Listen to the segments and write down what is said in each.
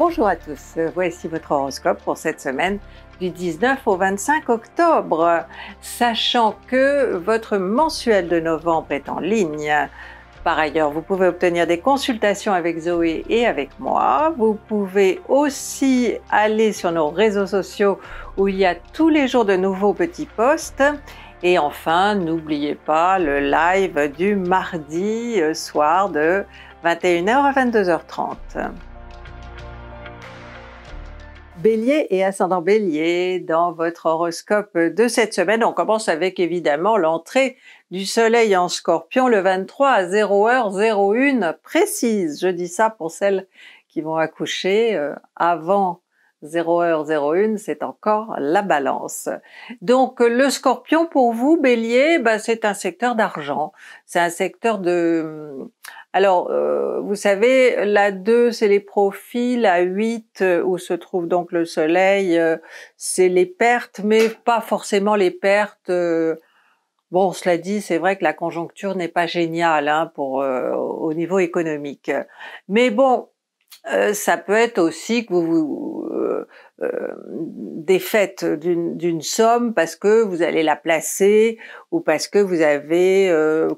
Bonjour à tous, voici votre horoscope pour cette semaine du 19 au 25 octobre. Sachant que votre mensuel de novembre est en ligne, par ailleurs, vous pouvez obtenir des consultations avec Zoé et avec moi. Vous pouvez aussi aller sur nos réseaux sociaux où il y a tous les jours de nouveaux petits posts. Et enfin, n'oubliez pas le live du mardi euh, soir de 21h à 22h30. Bélier et ascendant Bélier, dans votre horoscope de cette semaine, on commence avec évidemment l'entrée du Soleil en Scorpion le 23 à 0h01 précise. Je dis ça pour celles qui vont accoucher euh, avant 0h01, c'est encore la balance. Donc le scorpion pour vous, bélier, bah, c'est un secteur d'argent, c'est un secteur de, alors, euh, vous savez, la 2, c'est les profits, la 8, euh, où se trouve donc le soleil, euh, c'est les pertes, mais pas forcément les pertes. bon, cela dit, c'est vrai que la conjoncture n'est pas géniale hein, pour, au niveau économique. Mais bon, ça peut être aussi que vous, vous euh, d'une somme parce que vous allez la placer ou parce que vous avez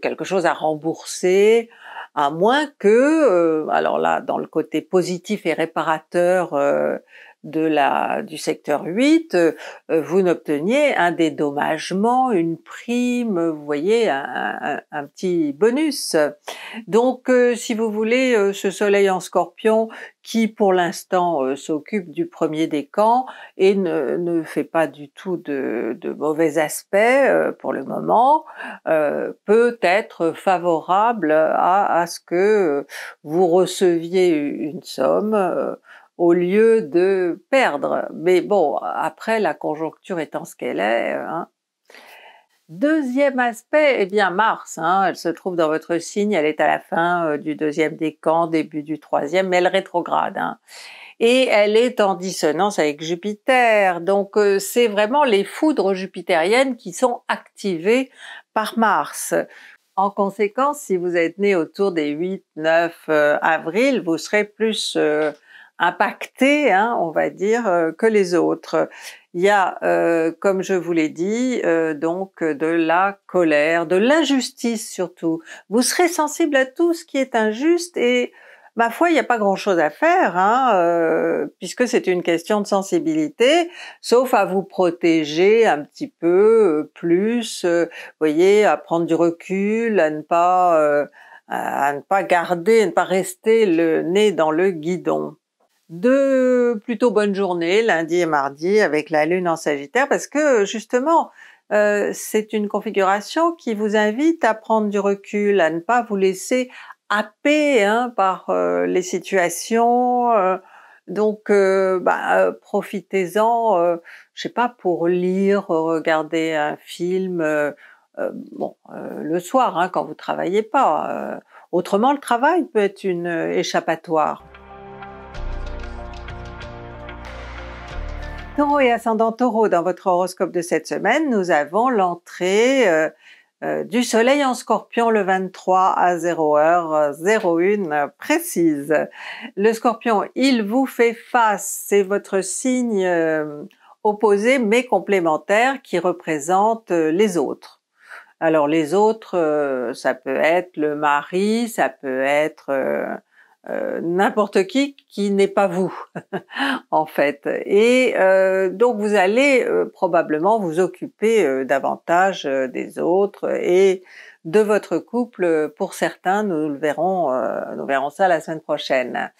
quelque chose à rembourser à moins que, euh, alors là, dans le côté positif et réparateur euh, de la, du secteur 8, euh, vous n'obteniez un dédommagement, une prime, vous voyez, un, petit bonus. Donc, euh, si vous voulez, euh, ce soleil en scorpion qui pour l'instant s'occupe du premier décan et ne, fait pas du tout de, mauvais aspects pour le moment, peut être favorable à, ce que vous receviez une somme au lieu de perdre. Mais bon, après, la conjoncture étant ce qu'elle est. Hein. Deuxième aspect, eh bien Mars, hein, elle se trouve dans votre signe, elle est à la fin euh, du deuxième décan, début du troisième, mais elle rétrograde. Hein. Et elle est en dissonance avec Jupiter. Donc euh, c'est vraiment les foudres jupitériennes qui sont activées par Mars. En conséquence, si vous êtes né autour des 8-9 euh, avril, vous serez plus impacté, hein, on va dire, euh, que les autres. Il y a, euh, comme je vous l'ai dit, euh, donc de la colère, de l'injustice surtout. Vous serez sensible à tout ce qui est injuste et ma foi, il n'y a pas grand-chose à faire, hein, puisque c'est une question de sensibilité, sauf à vous protéger un petit peu plus, voyez, à prendre du recul, à ne pas à ne pas garder, à ne pas rester le nez dans le guidon deux plutôt bonnes journées, lundi et mardi, avec la Lune en Sagittaire, parce que justement, euh, c'est une configuration qui vous invite à prendre du recul, à ne pas vous laisser happer hein, par euh, les situations. Euh, donc, bah, profitez-en, je sais pas, pour lire, regarder un film, bon, le soir, hein, quand vous travaillez pas. autrement, le travail peut être une échappatoire. et ascendant taureau, dans votre horoscope de cette semaine, nous avons l'entrée euh, euh, du soleil en scorpion le 23 à 0h01 précise. Le scorpion, il vous fait face, c'est votre signe euh, opposé mais complémentaire qui représente les autres. Alors les autres, ça peut être le mari, ça peut être euh, n'importe qui qui n'est pas vous en fait et euh, donc vous allez euh, probablement vous occuper davantage des autres et de votre couple pour certains nous le verrons nous verrons ça la semaine prochaine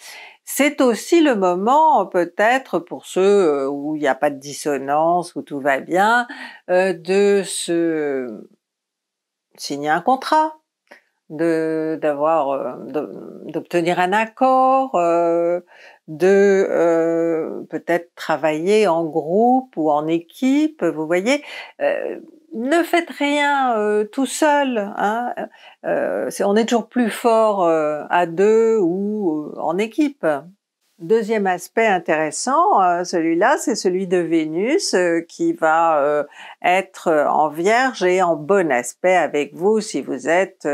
c'est aussi le moment peut-être pour ceux où il n'y a pas de dissonance où tout va bien de se signer un contrat de d'avoir euh, d'obtenir un accord, euh, de euh, peut-être travailler en groupe ou en équipe, vous voyez. ne faites rien tout seul. Hein. on est toujours plus fort à deux ou en équipe. Deuxième aspect intéressant, euh, celui-là, c'est celui de Vénus euh, qui va euh, être en vierge et en bon aspect avec vous si vous êtes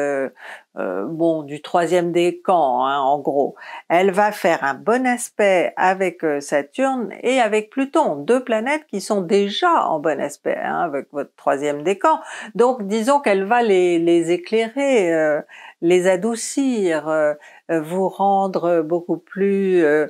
bon du troisième décan hein, en gros. Elle va faire un bon aspect avec Saturne et avec Pluton, deux planètes qui sont déjà en bon aspect hein, avec votre troisième décan. Donc disons qu'elle va les, éclairer les adoucir, euh, euh, vous rendre beaucoup plus, euh,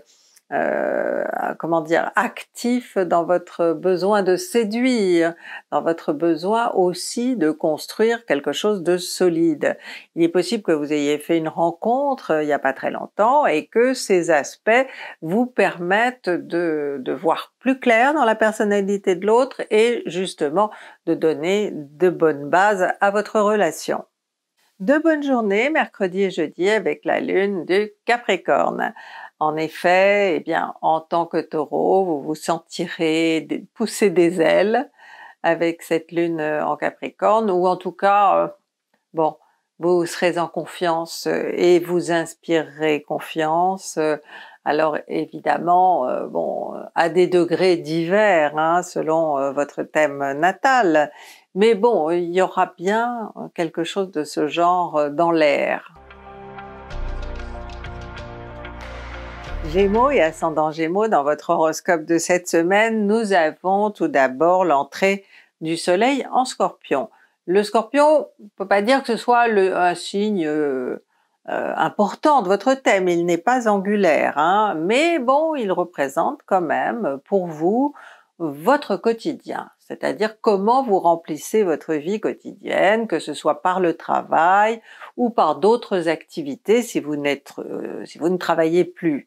ah, comment dire, actif dans votre besoin de séduire, dans votre besoin aussi de construire quelque chose de solide. Il est possible que vous ayez fait une rencontre il n'y a pas très longtemps et que ces aspects vous permettent de, de voir plus clair dans la personnalité de l'autre et justement de donner de bonnes bases à votre relation. Deux bonnes journées, mercredi et jeudi, avec la lune du Capricorne. En effet, eh bien, en tant que taureau, vous vous sentirez pousser des ailes avec cette lune euh, en Capricorne, ou en tout cas, euh, bon, vous serez en confiance euh, et vous inspirerez confiance. Alors évidemment, bon, à des degrés divers, hein, selon votre thème natal, mais bon, il y aura bien euh, quelque chose de ce genre euh, dans l'air. Gémeaux et ascendant Gémeaux, dans votre horoscope de cette semaine, nous avons tout d'abord l'entrée du Soleil en Scorpion. Le Scorpion, on peut pas dire que ce soit un signe euh, important de votre thème, il n'est pas angulaire, hein. mais bon, il représente quand même pour vous votre quotidien c'est-à-dire comment vous remplissez votre vie quotidienne, que ce soit par le travail ou par d'autres activités si vous, n'êtes euh, si vous ne travaillez plus.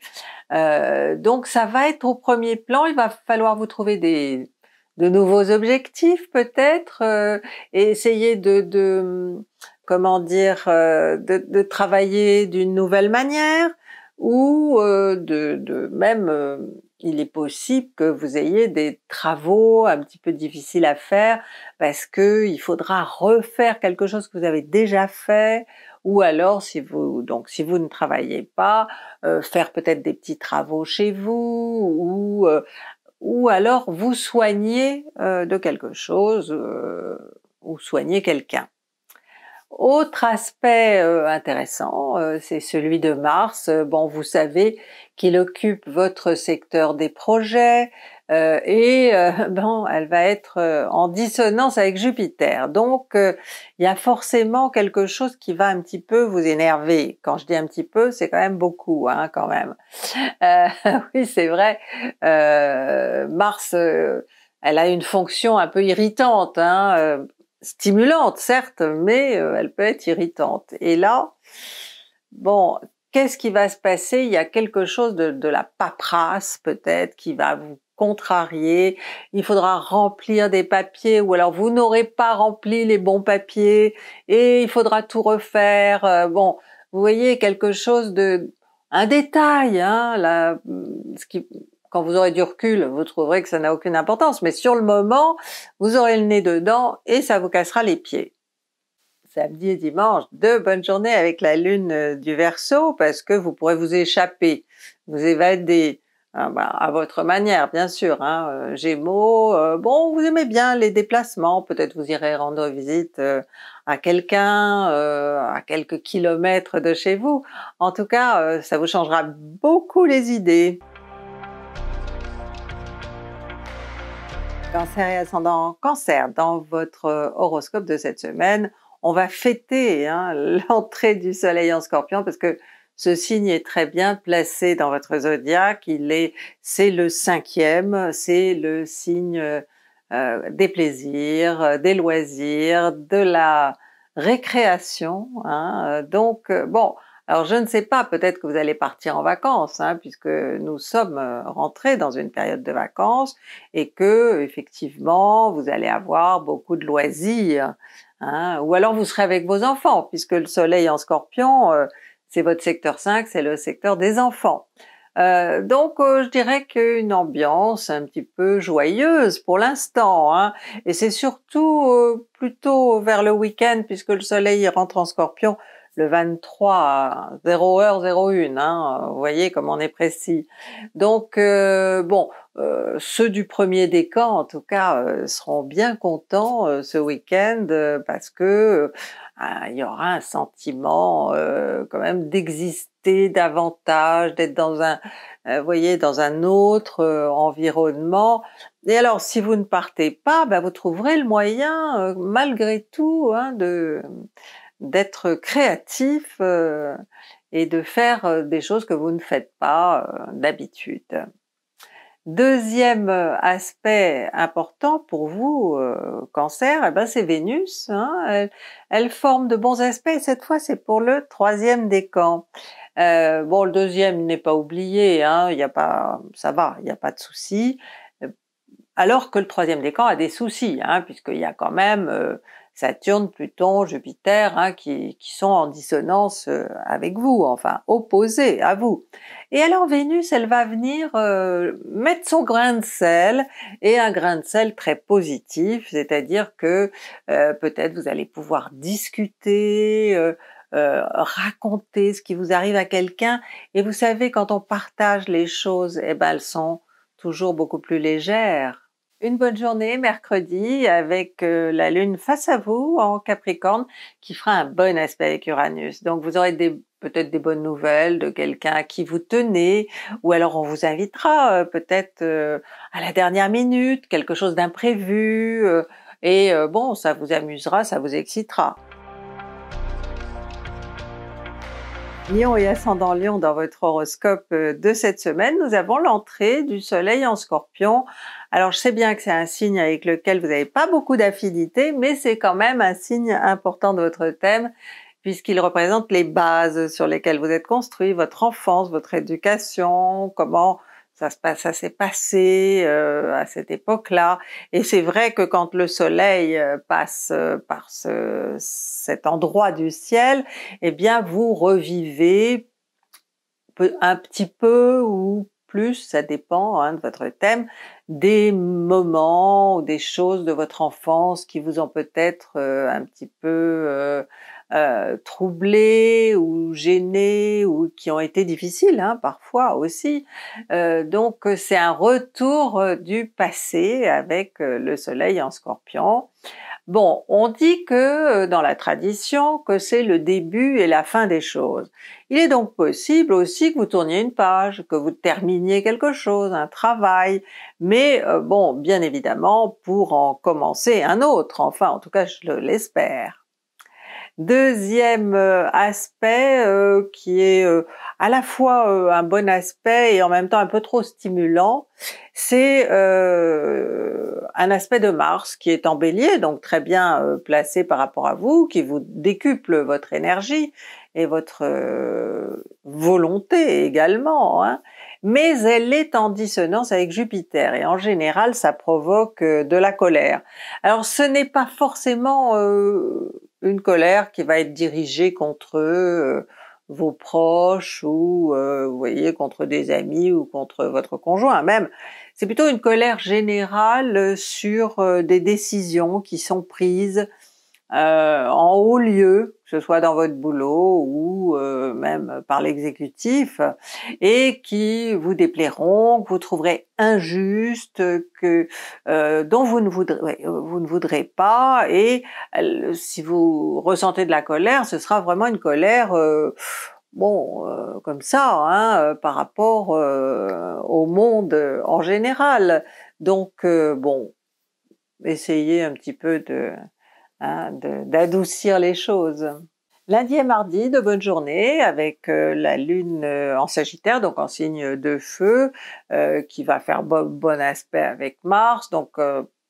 Euh, donc ça va être au premier plan, il va falloir vous trouver des, de nouveaux objectifs peut-être euh, et essayer de, comment dire, de, travailler d'une nouvelle manière ou de même il est possible que vous ayez des travaux un petit peu difficiles à faire parce que il faudra refaire quelque chose que vous avez déjà fait ou alors si vous donc si vous ne travaillez pas euh, faire peut-être des petits travaux chez vous ou euh, ou alors vous soigner euh, de quelque chose ou soigner quelqu'un. Autre aspect euh, intéressant, euh, c'est celui de Mars. Euh, bon, vous savez qu'il occupe votre secteur des projets et bon, elle va être en dissonance avec Jupiter. Donc, il y a forcément quelque chose qui va un petit peu vous énerver. Quand je dis un petit peu, c'est quand même beaucoup, hein, quand même. oui, c'est vrai. Mars elle a une fonction un peu irritante. Hein stimulante, certes, mais euh, elle peut être irritante. Et là, bon, qu'est-ce qui va se passer Il y a quelque chose de, de la paperasse peut-être qui va vous contrarier. Il faudra remplir des papiers ou alors vous n'aurez pas rempli les bons papiers et il faudra tout refaire. Euh, bon, vous voyez quelque chose de un détail, hein, là, ce qui quand vous aurez du recul, vous trouverez que ça n'a aucune importance, mais sur le moment, vous aurez le nez dedans et ça vous cassera les pieds. Samedi et dimanche, deux bonnes journées avec la lune euh, du Verseau parce que vous pourrez vous échapper, vous évader, hein, bah, à votre manière, bien sûr. Hein. Euh, Gémeaux, euh, bon, vous aimez bien les déplacements, peut-être vous irez rendre visite à quelqu'un à quelques kilomètres de chez vous. En tout cas, ça vous changera beaucoup les idées. Cancer et ascendant cancer, dans votre euh, horoscope de cette semaine, on va fêter hein, l'entrée du soleil en scorpion parce que ce signe est très bien placé dans votre zodiaque. Il est, c'est le cinquième, c'est le signe euh, des plaisirs, euh, des loisirs, de la récréation. Hein. Donc, bon, alors je ne sais pas, peut-être que vous allez partir en vacances, hein, puisque nous sommes euh, rentrés dans une période de vacances et que effectivement vous allez avoir beaucoup de loisirs. Hein. ou alors vous serez avec vos enfants, puisque le soleil en scorpion, euh, c'est votre secteur 5, c'est le secteur des enfants. Euh, donc je dirais qu'une ambiance un petit peu joyeuse pour l'instant, hein. et c'est surtout plutôt vers le week-end, puisque le soleil rentre en scorpion, le 23 0h01. Hein, vous voyez comme on est précis. Donc euh, bon, euh, ceux du premier décan en tout cas euh, seront bien contents ce week-end parce que ah, il y aura un sentiment quand même d'exister davantage, d'être dans un, vous voyez, dans un autre environnement. Et alors, si vous ne partez pas, ben vous trouverez le moyen, malgré tout, hein, de d'être créatif euh, et de faire euh, des choses que vous ne faites pas euh, d'habitude. Deuxième aspect important pour vous, cancer, eh ben c'est Vénus. Hein. elle, forme de bons aspects et cette fois c'est pour le troisième décan. Euh, bon, le deuxième n'est pas oublié, hein, y a pas, ça va, il n'y a pas de souci. Alors que le troisième décan a des soucis, hein, puisqu'il y a quand même Saturne, Pluton, Jupiter, hein, qui, sont en dissonance euh, avec vous, enfin opposés à vous. Et alors Vénus, elle va venir euh, mettre son grain de sel, et un grain de sel très positif, c'est-à-dire que euh, peut-être vous allez pouvoir discuter, raconter ce qui vous arrive à quelqu'un. Et vous savez, quand on partage les choses, eh ben, elles sont toujours beaucoup plus légères. Une bonne journée mercredi avec euh, la Lune face à vous en Capricorne qui fera un bon aspect avec Uranus. Donc vous aurez des peut-être des bonnes nouvelles de quelqu'un à qui vous tenez, ou alors on vous invitera euh, peut-être euh, à la dernière minute, quelque chose d'imprévu, et bon, ça vous amusera, ça vous excitera. Lion et ascendant Lion dans votre horoscope euh, de cette semaine, nous avons l'entrée du Soleil en Scorpion. Alors je sais bien que c'est un signe avec lequel vous n'avez pas beaucoup d'affinité, mais c'est quand même un signe important de votre thème puisqu'il représente les bases sur lesquelles vous êtes construit, votre enfance, votre éducation, comment ça, s'est passé euh, à cette époque-là. Et c'est vrai que quand le soleil euh, passe euh, par cet endroit du ciel, eh bien, vous revivez un petit peu ou plus, ça dépend hein, de votre thème, des moments ou des choses de votre enfance qui vous ont peut-être un petit peu euh, troublés ou gênés ou qui ont été difficiles hein, parfois aussi. Euh, donc c'est un retour euh, du passé avec le soleil en scorpion. Bon, on dit que dans la tradition, que c'est le début et la fin des choses. Il est donc possible aussi que vous tourniez une page, que vous terminiez quelque chose, un travail, mais bon, bien évidemment, pour en commencer un autre, enfin, en tout cas, je l'espère. Deuxième euh, aspect euh, qui est euh, à la fois un bon aspect et en même temps un peu trop stimulant, c'est un aspect de Mars qui est en bélier, donc très bien placé par rapport à vous, qui vous décuple votre énergie et votre volonté également. Hein mais elle est en dissonance avec Jupiter et en général ça provoque euh, de la colère. Alors ce n'est pas forcément euh, une colère qui va être dirigée contre euh, vos proches ou vous voyez contre des amis ou contre votre conjoint même. C'est plutôt une colère générale sur des décisions qui sont prises euh, en haut lieu, que ce soit dans votre boulot ou euh, même par l'exécutif, et qui vous déplairont, que vous trouverez injuste, que euh, dont vous ne voudrez pas, et si vous ressentez de la colère, ce sera vraiment une colère bon, comme ça, hein, par rapport au monde en général. Donc, bon, essayez un petit peu de, Hein, d'adoucir les choses. Lundi et mardi, de bonnes journées avec euh, la lune euh, en Sagittaire, donc en signe de feu, euh, qui va faire bon aspect avec Mars. Donc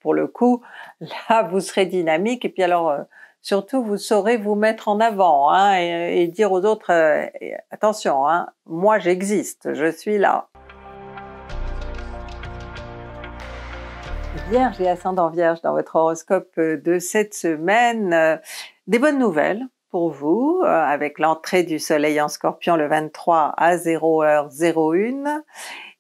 pour le coup, là vous serez dynamique et puis alors surtout vous saurez vous mettre en avant hein, et, dire aux autres attention, hein, moi j'existe, je suis là. Vierge et ascendant Vierge dans votre horoscope euh, de cette semaine. Euh, des bonnes nouvelles pour vous euh, avec l'entrée du soleil en scorpion le 23 à 0h01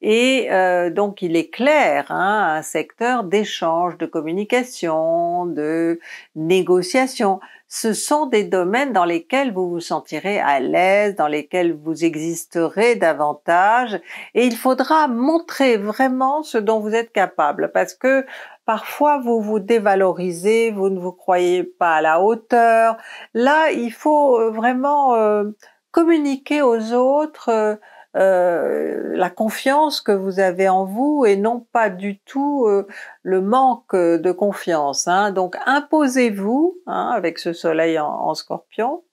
et euh, donc il est clair, hein, un secteur d'échange, de communication, de négociation. Ce sont des domaines dans lesquels vous vous sentirez à l'aise, dans lesquels vous existerez davantage, et il faudra montrer vraiment ce dont vous êtes capable, parce que parfois vous vous dévalorisez, vous ne vous croyez pas à la hauteur. Là, il faut euh, vraiment euh, communiquer aux autres. Euh, la confiance que vous avez en vous et non pas du tout euh, le manque de confiance. Hein. Donc imposez-vous hein, avec ce soleil en, scorpion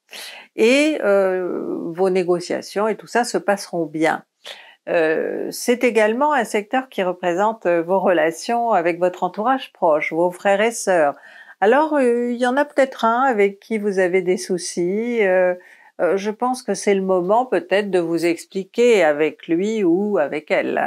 et euh, vos négociations et tout ça se passeront bien. c'est également un secteur qui représente vos relations avec votre entourage proche, vos frères et sœurs. Alors, il y en a peut-être un avec qui vous avez des soucis, euh, je pense que c'est le moment peut-être de vous expliquer avec lui ou avec elle.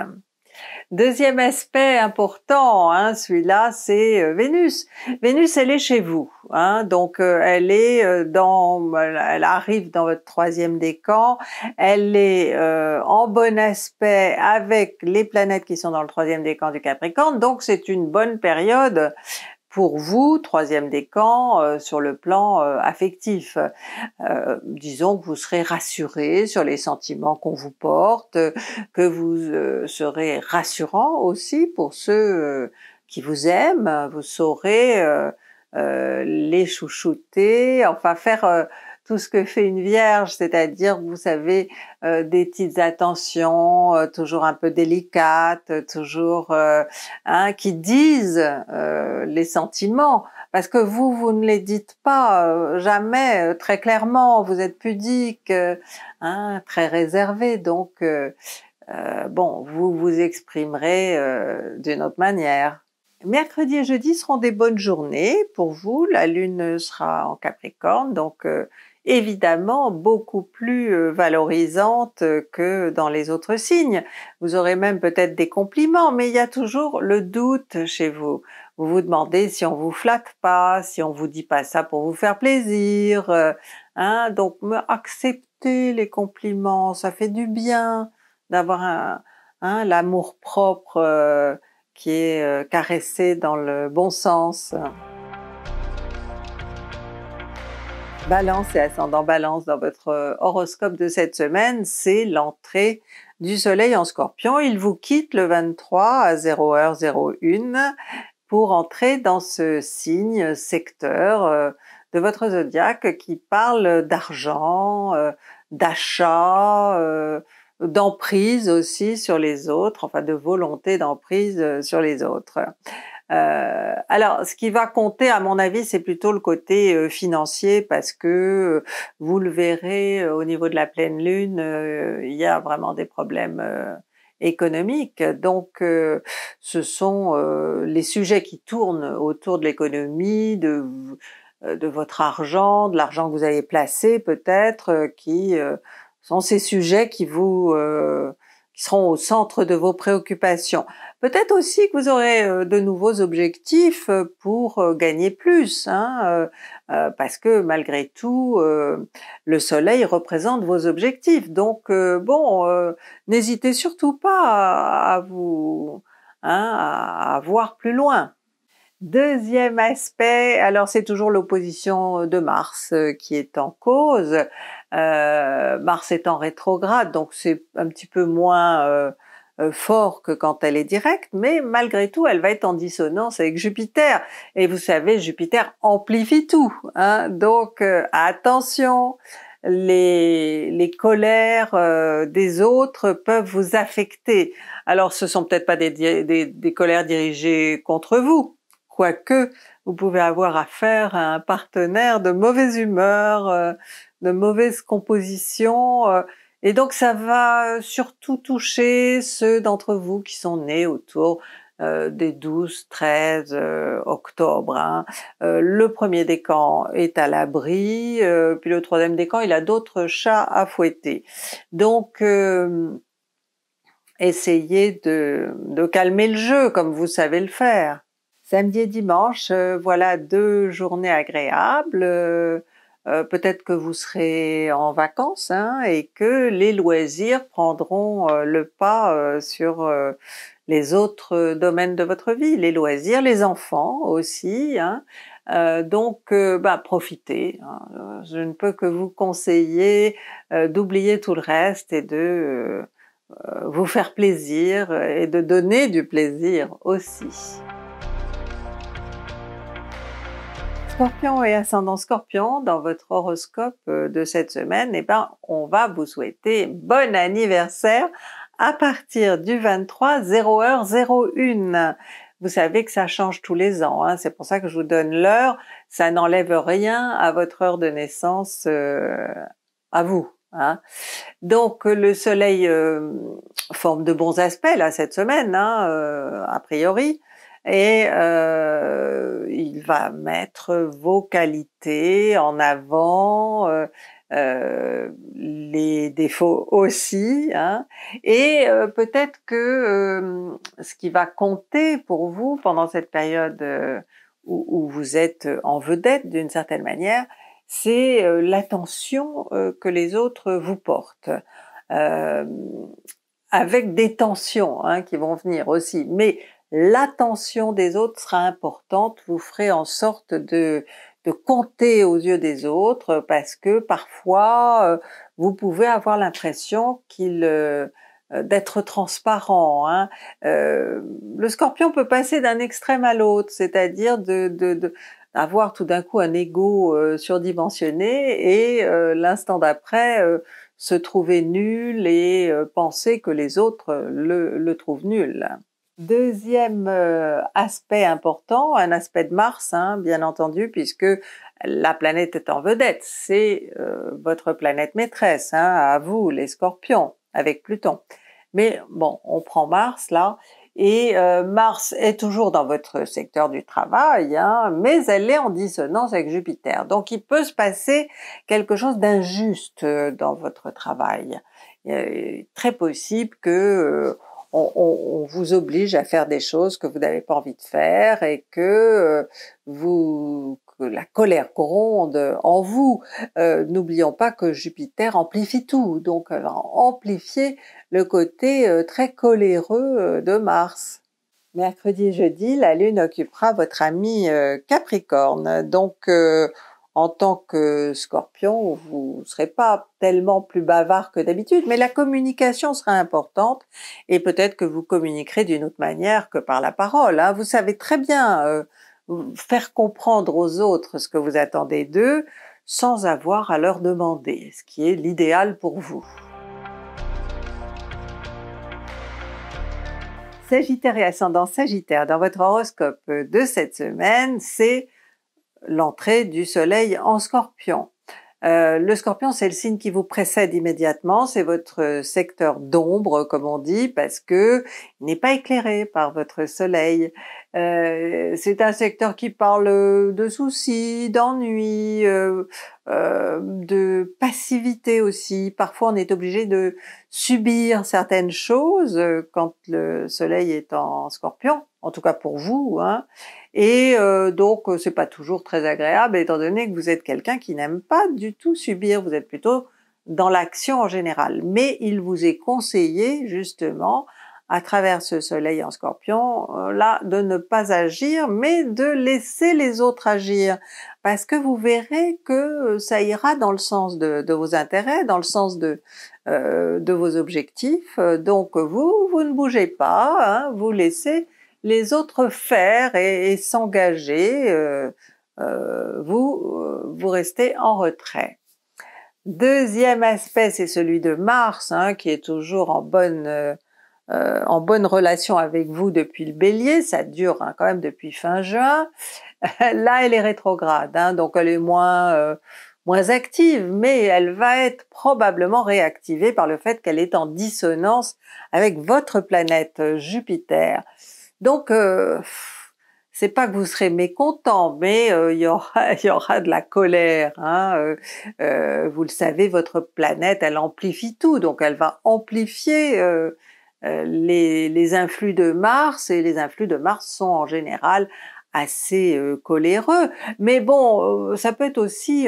Deuxième aspect important, hein, celui-là, c'est euh, Vénus. Vénus, elle est chez vous, hein, donc euh, elle est dans, elle arrive dans votre troisième décan. Elle est en bon aspect avec les planètes qui sont dans le troisième décan du Capricorne, donc c'est une bonne période pour vous, troisième décan, euh, sur le plan euh, affectif. Euh, disons que vous serez rassuré sur les sentiments qu'on vous porte, que vous serez rassurant aussi pour ceux qui vous aiment, vous saurez les chouchouter, enfin faire tout ce que fait une vierge, c'est-à-dire, vous savez, euh, des petites attentions, euh, toujours un peu délicates, euh, toujours hein, qui disent les sentiments, parce que vous, vous ne les dites pas jamais très clairement, vous êtes pudique, hein, très réservé, donc bon, vous vous exprimerez d'une autre manière. Mercredi et jeudi seront des bonnes journées pour vous. La lune sera en Capricorne, donc évidemment beaucoup plus euh, valorisante que dans les autres signes. Vous aurez même peut-être des compliments, mais il y a toujours le doute chez vous. Vous vous demandez si on vous flatte pas, si on vous dit pas ça pour vous faire plaisir. Euh, hein? Donc acceptez les compliments, ça fait du bien d'avoir un, hein, l'amour propre euh, qui est caressé dans le bon sens. Balance et ascendant balance dans votre euh, horoscope de cette semaine, c'est l'entrée du soleil en scorpion. Il vous quitte le 23 à 0h01 pour entrer dans ce signe secteur euh, de votre zodiaque qui parle d'argent, euh, d'achat, d'emprise aussi sur les autres, enfin de volonté d'emprise sur les autres. Euh, alors, ce qui va compter, à mon avis, c'est plutôt le côté euh, financier parce que euh, vous le verrez au niveau de la pleine lune, il y a vraiment des problèmes économiques. Donc, ce sont les sujets qui tournent autour de l'économie, de de votre argent, de l'argent que vous avez placé peut-être, qui sont ces sujets qui vous qui seront au centre de vos préoccupations. Peut-être aussi que vous aurez euh, de nouveaux objectifs euh, pour euh, gagner plus, hein, parce que malgré tout, le soleil représente vos objectifs. Donc bon, n'hésitez surtout pas à vous, hein, à voir plus loin. Deuxième aspect, alors c'est toujours l'opposition de Mars qui est en cause. Mars est en rétrograde, donc c'est un petit peu moins euh, fort que quand elle est directe, mais malgré tout, elle va être en dissonance avec Jupiter. Et vous savez, Jupiter amplifie tout. Hein. Donc euh, attention, les, les colères euh, des autres peuvent vous affecter. Alors ce sont peut-être pas des, des, colères dirigées contre vous, quoique vous pouvez avoir affaire à un partenaire de mauvaise humeur, de mauvaise composition, et donc ça va euh, surtout toucher ceux d'entre vous qui sont nés autour euh, des 12, 13 euh, octobre. Hein. le premier décan est à l'abri, puis le troisième décan, il a d'autres chats à fouetter. Donc, essayez de, de, calmer le jeu comme vous savez le faire. Samedi et dimanche, voilà deux journées agréables euh, peut-être que vous serez en vacances hein, et que les loisirs prendront euh, le pas euh, sur les autres domaines de votre vie, les loisirs, les enfants aussi. Hein. donc, bah, profitez. Hein. je ne peux que vous conseiller d'oublier tout le reste et de vous faire plaisir et de donner du plaisir aussi. scorpion et ascendant scorpion, dans votre horoscope euh, de cette semaine, eh ben, on va vous souhaiter bon anniversaire à partir du 23 0h01. Vous savez que ça change tous les ans, hein. c'est pour ça que je vous donne l'heure, ça n'enlève rien à votre heure de naissance euh, à vous. Hein. Donc le soleil euh, forme de bons aspects là cette semaine, hein, a priori, et euh, il va mettre vos qualités en avant, euh, euh, les défauts aussi, hein. et peut-être que ce qui va compter pour vous pendant cette période où, vous êtes en vedette d'une certaine manière, c'est l'attention que les autres vous portent avec des tensions hein, qui vont venir aussi. Mais l'attention des autres sera importante, vous ferez en sorte de, de compter aux yeux des autres parce que parfois euh, vous pouvez avoir l'impression qu'il euh, euh, d'être transparent. Hein. le scorpion peut passer d'un extrême à l'autre, c'est-à-dire de, de, avoir tout d'un coup un ego surdimensionné et l'instant d'après se trouver nul et penser que les autres le, le trouvent nul. Deuxième euh, aspect important, un aspect de Mars, hein, bien entendu, puisque la planète est en vedette, c'est euh, votre planète maîtresse, hein, à vous les scorpions, avec Pluton. Mais bon, on prend Mars là, et euh, Mars est toujours dans votre secteur du travail, hein, mais elle est en dissonance avec Jupiter. Donc il peut se passer quelque chose d'injuste dans votre travail. Il est très possible que on, vous oblige à faire des choses que vous n'avez pas envie de faire et que euh, vous que la colère gronde en vous. Euh, n'oublions pas que Jupiter amplifie tout, donc amplifiez le côté euh, très coléreux de Mars. Mercredi et jeudi, la Lune occupera votre ami Capricorne, donc en tant que scorpion, vous ne serez pas tellement plus bavard que d'habitude, mais la communication sera importante et peut-être que vous communiquerez d'une autre manière que par la parole. Hein. Vous savez très bien euh, faire comprendre aux autres ce que vous attendez d'eux sans avoir à leur demander, ce qui est l'idéal pour vous. Sagittaire et ascendant Sagittaire, dans votre horoscope de cette semaine, c'est l'entrée du soleil en scorpion. Euh, le scorpion, c'est le signe qui vous précède immédiatement, c'est votre secteur d'ombre, comme on dit, parce que n'est pas éclairé par votre soleil. Euh, c'est un secteur qui parle de soucis, d'ennuis, euh, euh, de passivité aussi. Parfois, on est obligé de subir certaines choses quand le soleil est en scorpion, en tout cas pour vous. Hein. Et donc, c'est pas toujours très agréable, étant donné que vous êtes quelqu'un qui n'aime pas du tout subir, vous êtes plutôt dans l'action en général. Mais il vous est conseillé, justement, à travers ce soleil en scorpion, euh, là, de ne pas agir, mais de laisser les autres agir, parce que vous verrez que euh, ça ira dans le sens de, vos intérêts, dans le sens euh, de, vos objectifs. Donc vous, vous ne bougez pas, hein, vous laissez les autres faire et, s'engager. vous, vous restez en retrait. Deuxième aspect, c'est celui de Mars, hein, qui est toujours en bonne euh, en bonne relation avec vous depuis le bélier, ça dure hein, quand même depuis fin juin. Là, elle est rétrograde, hein, donc elle est euh, moins, active, mais elle va être probablement réactivée par le fait qu'elle est en dissonance avec votre planète euh, Jupiter. Donc, c'est pas que vous serez mécontent, mais il y, aura, de la colère. Hein, vous le savez, votre planète, elle amplifie tout, donc elle va amplifier euh, les, influx de Mars, et les influx de Mars sont en général assez euh, coléreux, mais bon, euh, ça peut être aussi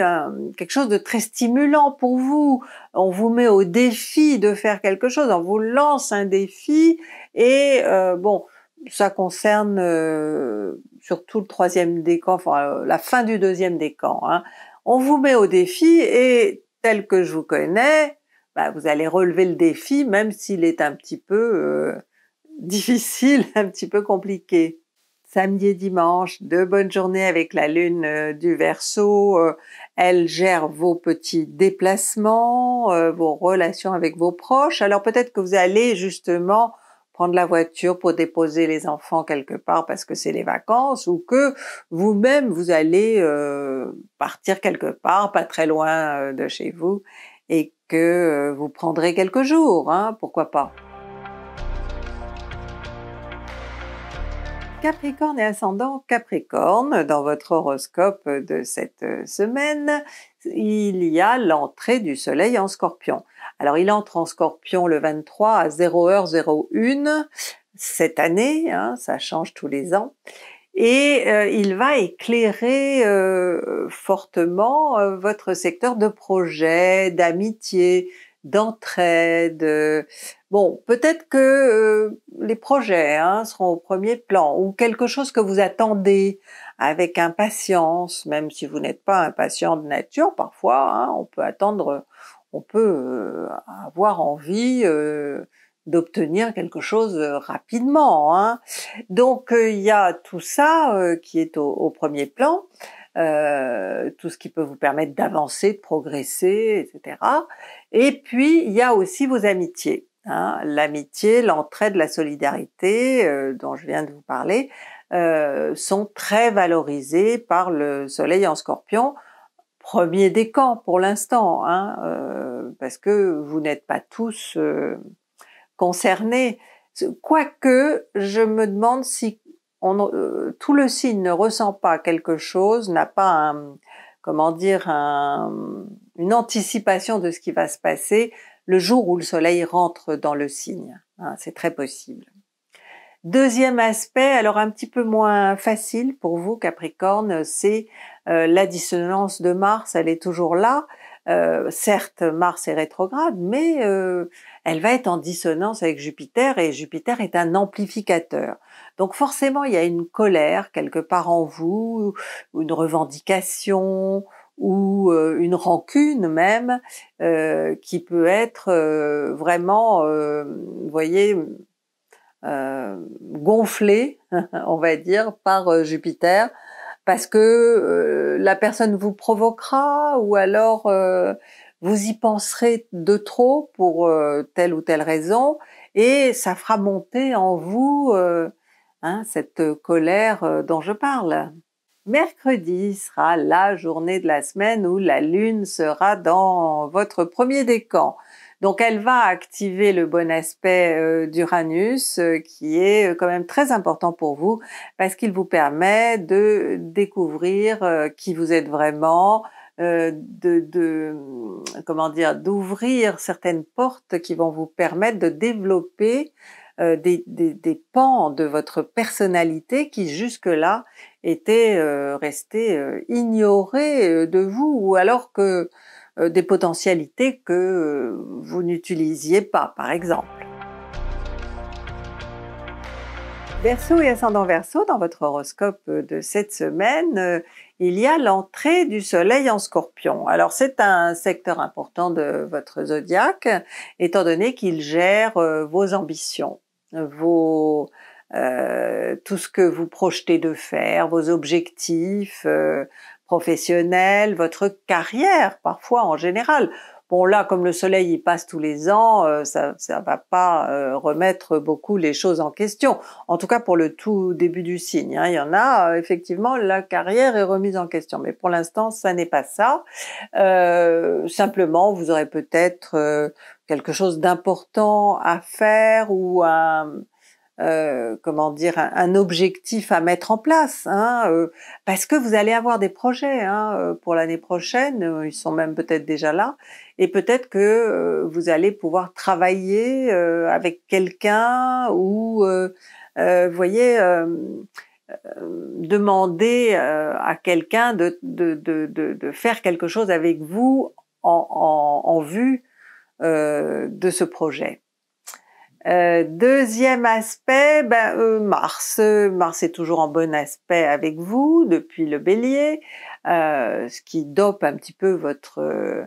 quelque chose de très stimulant pour vous. On vous met au défi de faire quelque chose, on vous lance un défi et bon, ça concerne surtout le troisième décan, enfin la fin du deuxième décan. Hein. On vous met au défi et tel que je vous connais, bah, vous allez relever le défi, même s'il est un petit peu euh, difficile, un petit peu compliqué. Samedi et dimanche, deux bonnes journées avec la lune euh, du Verseau, elle gère vos petits déplacements, euh, vos relations avec vos proches. Alors peut-être que vous allez justement prendre la voiture pour déposer les enfants quelque part parce que c'est les vacances ou que vous-même vous allez partir quelque part, pas très loin de chez vous et que euh, vous prendrez quelques jours, hein, pourquoi pas. Capricorne et ascendant Capricorne, dans votre horoscope de cette euh, semaine, il y a l'entrée du Soleil en Scorpion. Alors il entre en Scorpion le 23 à 0h01 cette année, hein, ça change tous les ans, et euh, il va éclairer euh, fortement euh, votre secteur de projet, d'amitié, d'entraide. Bon, peut-être que les projets hein, seront au premier plan ou quelque chose que vous attendez avec impatience, même si vous n'êtes pas impatient de nature. Parfois, hein, on peut attendre, on peut avoir envie d'obtenir quelque chose euh, rapidement. Hein. Donc euh, il y a tout ça euh, qui est au, premier plan, tout ce qui peut vous permettre d'avancer, de progresser, etc. Et puis il y a aussi vos amitiés. Hein, L'amitié, l'entraide, la solidarité dont je viens de vous parler sont très valorisées par le Soleil en Scorpion, premier décan pour l'instant, hein, parce que vous n'êtes pas tous concerné, Quoique, je me demande si euh, tout le signe ne ressent pas quelque chose, n'a pas comment dire, une anticipation de ce qui va se passer le jour où le soleil rentre dans le signe. Hein, c'est très possible. Deuxième aspect, alors un petit peu moins facile pour vous Capricorne, c'est euh, la dissonance de Mars, elle est toujours là, euh, certes, Mars est rétrograde, mais euh, elle va être en dissonance avec Jupiter et Jupiter est un amplificateur. Donc forcément, il y a une colère quelque part en vous, une revendication, ou euh, une rancune même, qui peut être vraiment, vous voyez, gonflée, on va dire, par Jupiter parce que euh, la personne vous provoquera ou alors euh, vous y penserez de trop pour euh, telle ou telle raison et ça fera monter en vous hein, cette colère dont je parle. Mercredi sera la journée de la semaine où la lune sera dans votre premier décan. Donc elle va activer le bon aspect euh, d'Uranus, euh, qui est euh, quand même très important pour vous, parce qu'il vous permet de découvrir qui vous êtes vraiment, de, comment dire, d'ouvrir certaines portes qui vont vous permettre de développer des, des, pans de votre personnalité qui jusque-là étaient restés ignorés de vous, ou alors que euh, des potentialités que euh, vous n'utilisiez pas, par exemple. Verseau et ascendant Verseau, dans votre horoscope euh, de cette semaine, il y a l'entrée du Soleil en Scorpion. Alors c'est un secteur important de votre zodiaque, étant donné qu'il gère vos ambitions, tout ce que vous projetez de faire, vos objectifs, professionnel, votre carrière parfois en général. Bon là, comme le soleil y passe tous les ans, euh, ça ne va pas euh, remettre beaucoup les choses en question. En tout cas pour le tout début du signe, hein, il y en a euh, effectivement la carrière est remise en question, mais pour l'instant ça n'est pas ça. simplement, vous aurez peut-être quelque chose d'important à faire ou un euh, comment dire, un, objectif à mettre en place, hein, euh, parce que vous allez avoir des projets hein, euh, pour l'année prochaine, ils sont même peut-être déjà là, et peut-être que vous allez pouvoir travailler avec quelqu'un ou, vous voyez, demander à quelqu'un de, faire quelque chose avec vous en vue de ce projet. Euh, deuxième aspect, ben, euh, Mars. Mars est toujours en bon aspect avec vous depuis le bélier, euh, ce qui dope un petit peu votre,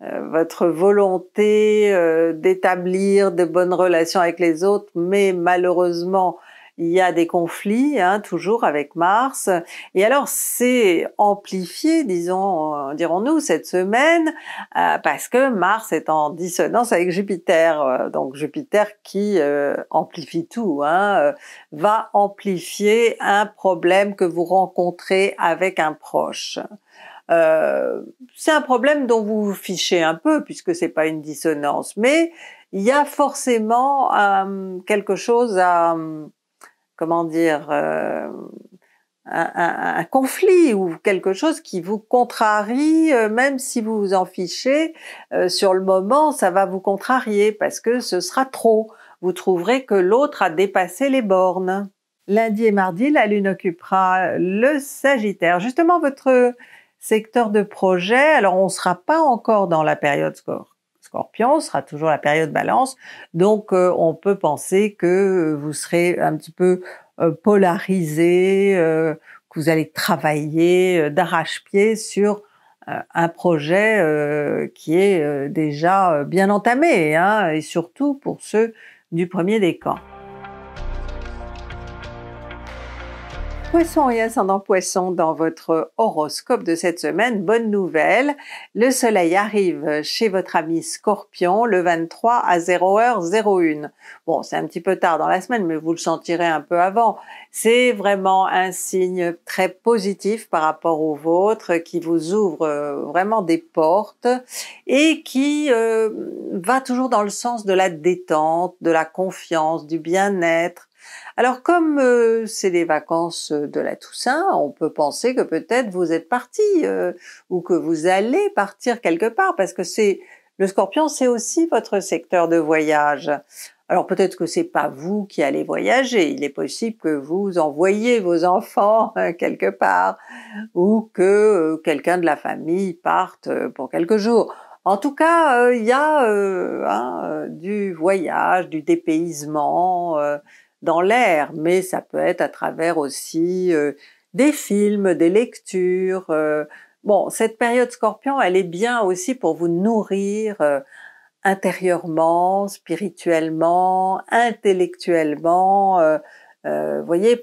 votre volonté d'établir de bonnes relations avec les autres, mais malheureusement, il y a des conflits hein, toujours avec Mars. Et alors c'est amplifié, disons, euh, dirons-nous, cette semaine euh, parce que Mars est en dissonance avec Jupiter. Euh, donc Jupiter qui amplifie tout, hein, va amplifier un problème que vous rencontrez avec un proche. c'est un problème dont vous vous fichez un peu puisque c'est pas une dissonance, mais il y a forcément quelque chose à, comment dire, euh, un, conflit ou quelque chose qui vous contrarie, euh, même si vous vous en fichez, euh, sur le moment, ça va vous contrarier parce que ce sera trop. Vous trouverez que l'autre a dépassé les bornes. Lundi et mardi, la Lune occupera le Sagittaire. Justement, votre secteur de projet, alors on ne sera pas encore dans la période score scorpion sera toujours la période balance. Donc, euh, on peut penser que vous serez un petit peu euh, polarisé, euh, que vous allez travailler d'arrache-pied sur un projet qui est déjà bien entamé, hein, et surtout pour ceux du premier décan. Poisson et ascendant poisson dans votre horoscope de cette semaine, bonne nouvelle, le soleil arrive chez votre ami scorpion le 23 à 0h01. Bon, c'est un petit peu tard dans la semaine, mais vous le sentirez un peu avant. C'est vraiment un signe très positif par rapport au vôtre qui vous ouvre euh, vraiment des portes et qui euh, va toujours dans le sens de la détente, de la confiance, du bien-être alors comme euh, c'est les vacances euh, de la Toussaint, on peut penser que peut-être vous êtes parti euh, ou que vous allez partir quelque part parce que c'est le Scorpion, c'est aussi votre secteur de voyage. Alors peut-être que c'est pas vous qui allez voyager, il est possible que vous envoyez vos enfants quelque part ou que quelqu'un de la famille parte pour quelques jours. En tout cas, il y a hein, du voyage, du dépaysement, dans l'air, mais ça peut être à travers aussi euh, des films, des lectures. Euh. Bon, cette période scorpion, elle est bien aussi pour vous nourrir euh, intérieurement, spirituellement, intellectuellement. Vous voyez,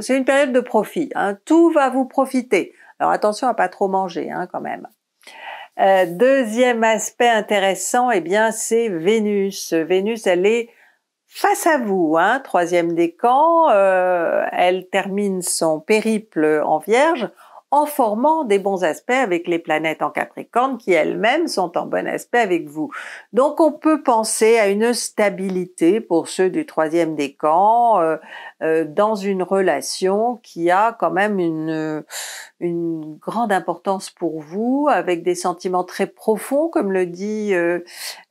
c'est une période de profit. Hein. tout va vous profiter. Alors attention à pas trop manger hein, quand même. deuxième aspect intéressant, et eh bien, c'est Vénus. Vénus, elle est Face à vous, hein, troisième décan, camps, euh, elle termine son périple en Vierge en formant des bons aspects avec les planètes en Capricorne qui elles-mêmes sont en bon aspect avec vous. Donc on peut penser à une stabilité pour ceux du troisième décan euh, euh, dans une relation qui a quand même euh, une, grande importance pour vous avec des sentiments très profonds comme le dit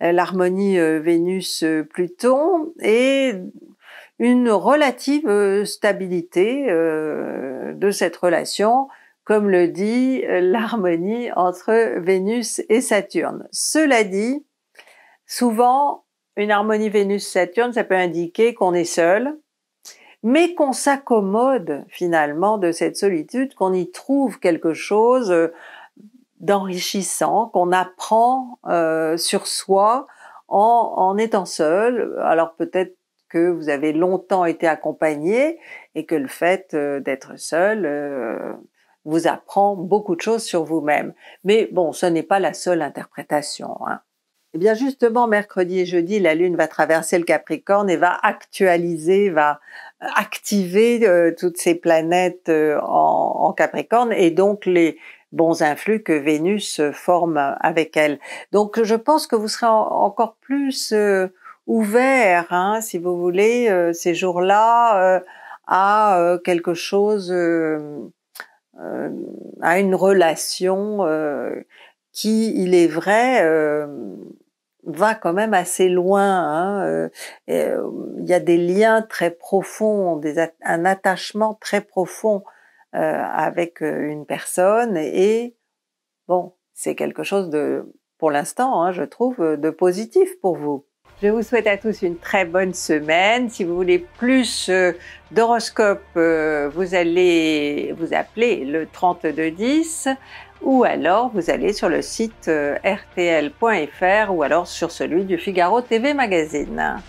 l'harmonie Vénus-Pluton et une relative stabilité de cette relation comme le dit euh, l'harmonie entre Vénus et Saturne. Cela dit, souvent, une harmonie Vénus-Saturne, ça peut indiquer qu'on est seul, mais qu'on s'accommode finalement de cette solitude, qu'on y trouve quelque chose euh, d'enrichissant, qu'on apprend euh, sur soi en, étant seul. Alors peut-être que vous avez longtemps été accompagné et que le fait d'être seul, vous apprend beaucoup de choses sur vous-même. Mais bon, ce n'est pas la seule interprétation. Hein. Eh bien justement, mercredi et jeudi, la Lune va traverser le Capricorne et va actualiser, va euh, activer euh, toutes ces planètes euh, en, Capricorne et donc les bons influx que Vénus forme avec elle. Donc je pense que vous serez encore plus ouvert, hein, si vous voulez, ces jours-là à quelque chose euh, à une relation euh, qui, il est vrai, euh, va quand même assez loin. Hein, il y a des liens très profonds, un attachement très profond avec une personne et bon, c'est quelque chose de, pour l'instant, hein, je trouve, de positif pour vous. Je vous souhaite à tous une très bonne semaine. Si vous voulez plus euh, d'horoscope, euh, vous allez vous appeler le 3210 ou alors vous allez sur le site rtl.fr euh, ou alors sur celui du Figaro TV Magazine.